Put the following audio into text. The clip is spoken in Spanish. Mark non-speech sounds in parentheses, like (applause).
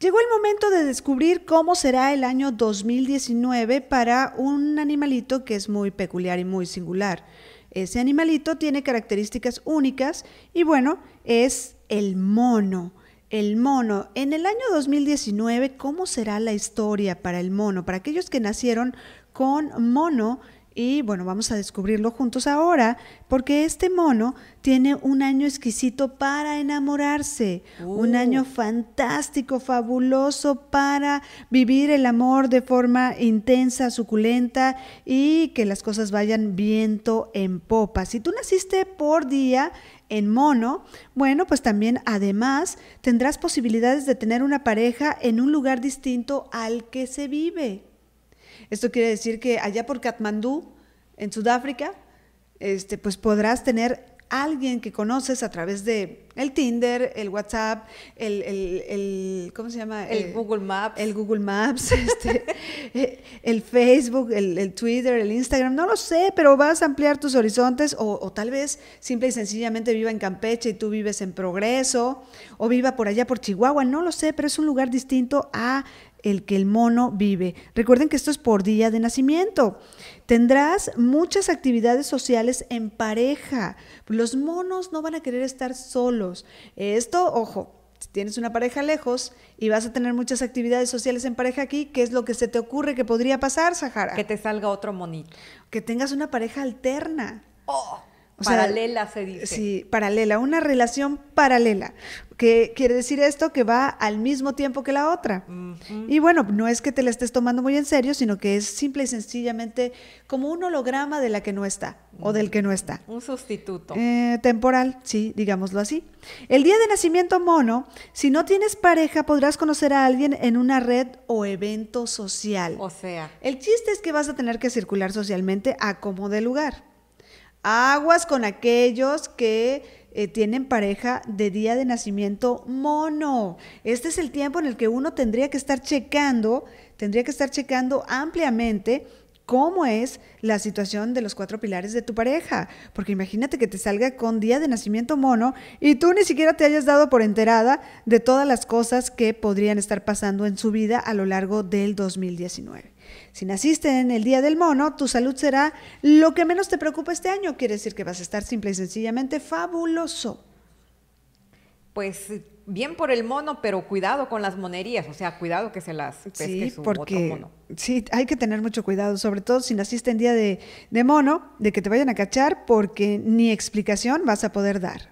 Llegó el momento de descubrir cómo será el año 2019 para un animalito que es muy peculiar y muy singular. Ese animalito tiene características únicas y bueno, es el mono. El mono. En el año 2019, ¿cómo será la historia para el mono? Para aquellos que nacieron con mono y bueno, vamos a descubrirlo juntos ahora, porque este mono tiene un año exquisito para enamorarse, un uh. año fantástico, fabuloso para vivir el amor de forma intensa, suculenta y que las cosas vayan viento en popa. Si tú naciste por día, en mono, bueno, pues también además tendrás posibilidades de tener una pareja en un lugar distinto al que se vive. Esto quiere decir que allá por Katmandú, en Sudáfrica, este, pues podrás tener alguien que conoces a través de el Tinder, el WhatsApp, el, ¿cómo se llama? El, eh, Google Maps. El Google Maps, (laughs) este, el Facebook, el, Twitter, el Instagram, no lo sé, pero vas a ampliar tus horizontes o, o, tal vez simple y sencillamente viva en Campeche y tú vives en Progreso o viva por allá por Chihuahua, no lo sé, pero es un lugar distinto a el que el mono vive. Recuerden que esto es por día de nacimiento. Tendrás muchas actividades sociales en pareja. Los monos no van a querer estar solos. Esto, ojo, si tienes una pareja lejos y vas a tener muchas actividades sociales en pareja aquí, ¿qué es lo que se te ocurre que podría pasar, Sahara? Que te salga otro monito. Que tengas una pareja alterna. Oh, paralela se dice. Sí, paralela, una relación paralela que quiere decir esto que va al mismo tiempo que la otra. Y bueno, no es que te la estés tomando muy en serio, sino que es simple y sencillamente como un holograma de la que no está o del que no está. Un sustituto. Eh, temporal, sí, digámoslo así. El día de nacimiento mono, si no tienes pareja, podrás conocer a alguien en una red o evento social. O sea. El chiste es que vas a tener que circular socialmente a como de lugar. Aguas con aquellos que eh, tienen pareja de día de nacimiento mono. Este es el tiempo en el que uno tendría que estar checando, tendría que estar checando ampliamente cómo es la situación de los cuatro pilares de tu pareja. Porque imagínate que te salga con día de nacimiento mono y tú ni siquiera te hayas dado por enterada de todas las cosas que podrían estar pasando en su vida a lo largo del 2019. Si naciste en el Día del Mono, tu salud será lo que menos te preocupa este año. Quiere decir que vas a estar simple y sencillamente fabuloso. Pues bien por el mono, pero cuidado con las monerías, o sea, cuidado que se las pesque sí, su porque, mono. Sí, hay que tener mucho cuidado, sobre todo si naciste en día de, de mono, de que te vayan a cachar, porque ni explicación vas a poder dar.